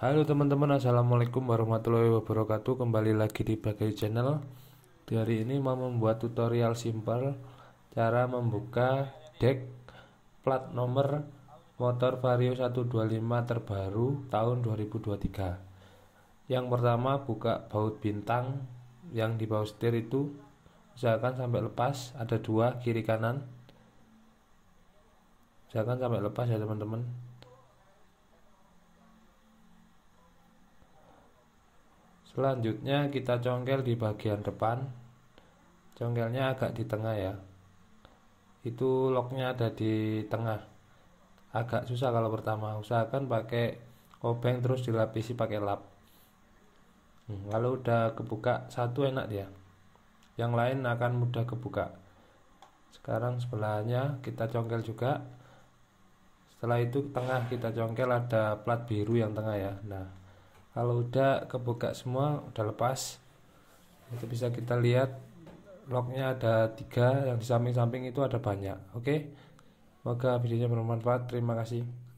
Halo teman-teman Assalamualaikum warahmatullahi wabarakatuh Kembali lagi di Bagai Channel di Hari ini mau membuat tutorial simple Cara membuka deck plat nomor motor Vario 125 terbaru tahun 2023 Yang pertama buka baut bintang yang di bawah setir itu misalkan sampai lepas ada dua kiri kanan Misalkan sampai lepas ya teman-teman selanjutnya kita congkel di bagian depan congkelnya agak di tengah ya itu locknya ada di tengah agak susah kalau pertama usahakan pakai obeng terus dilapisi pakai lap Lalu hmm, kalau udah kebuka satu enak dia yang lain akan mudah kebuka sekarang sebelahnya kita congkel juga setelah itu tengah kita congkel ada plat biru yang tengah ya nah kalau udah kebuka semua udah lepas itu bisa kita lihat locknya ada tiga yang di samping-samping itu ada banyak oke okay? Semoga videonya bermanfaat. Terima kasih.